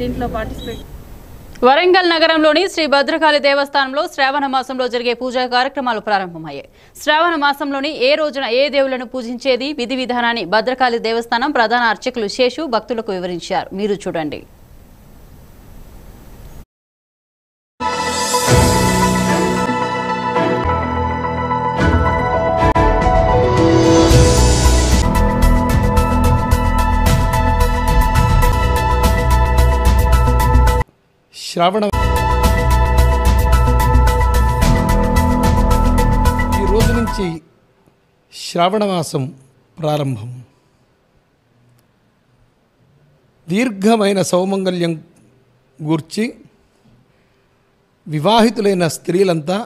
దీంట్లో పార్టిసిపేట్ వరంగల్ నగరంలోని శ్రీ భద్రకాళి దేవస్థానంలో శ్రావణ మాసంలో జరిగే పూజా కార్యక్రమాలు ప్రారంభమయ్యాయి శ్రావణ మాసంలోని ఏ రోజున ఏ దేవులను పూజించేది విధి విధానాన్ని భద్రకాళి దేవస్థానం ప్రధాన అర్చకులు శేషు భక్తులకు వివరించారు మీరు చూడండి శ్రావణ ఈ రోజు నుంచి శ్రావణమాసం ప్రారంభం దీర్ఘమైన సౌమంగళ్యం గూర్చి వివాహితులైన స్త్రీలంతా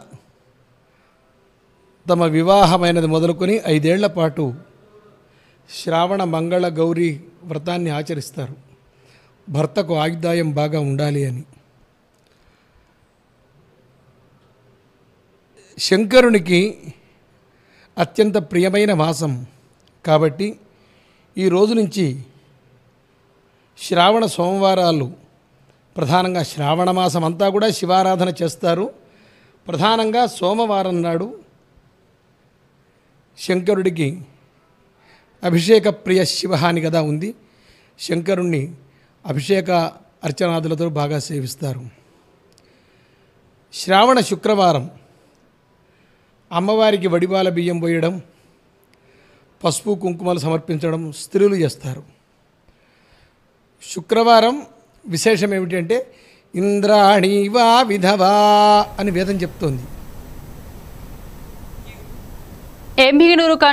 తమ వివాహమైనది మొదలుకొని ఐదేళ్ల పాటు శ్రావణ మంగళ గౌరీ వ్రతాన్ని ఆచరిస్తారు భర్తకు ఆయుదాయం బాగా ఉండాలి అని శంకరునికి అత్యంత ప్రియమైన మాసం కాబట్టి ఈ రోజు నుంచి శ్రావణ సోమవారాలు ప్రధానంగా శ్రావణ మాసం అంతా కూడా శివారాధన చేస్తారు ప్రధానంగా సోమవారం నాడు శంకరుడికి అభిషేక ప్రియ శివ అని కదా ఉంది శంకరుణ్ణి అభిషేక అర్చనాదులతో బాగా సేవిస్తారు శ్రావణ శుక్రవారం అమ్మవారికి వడివాల బియ్యం పోయడం పసుపు కుంకుమలు సమర్పించడం స్త్రీలు చేస్తారు శుక్రవారం విశేషం ఏమిటంటే ఇంద్రాణి విధవా అని వేదం చెప్తోంది ఎంబీనూరు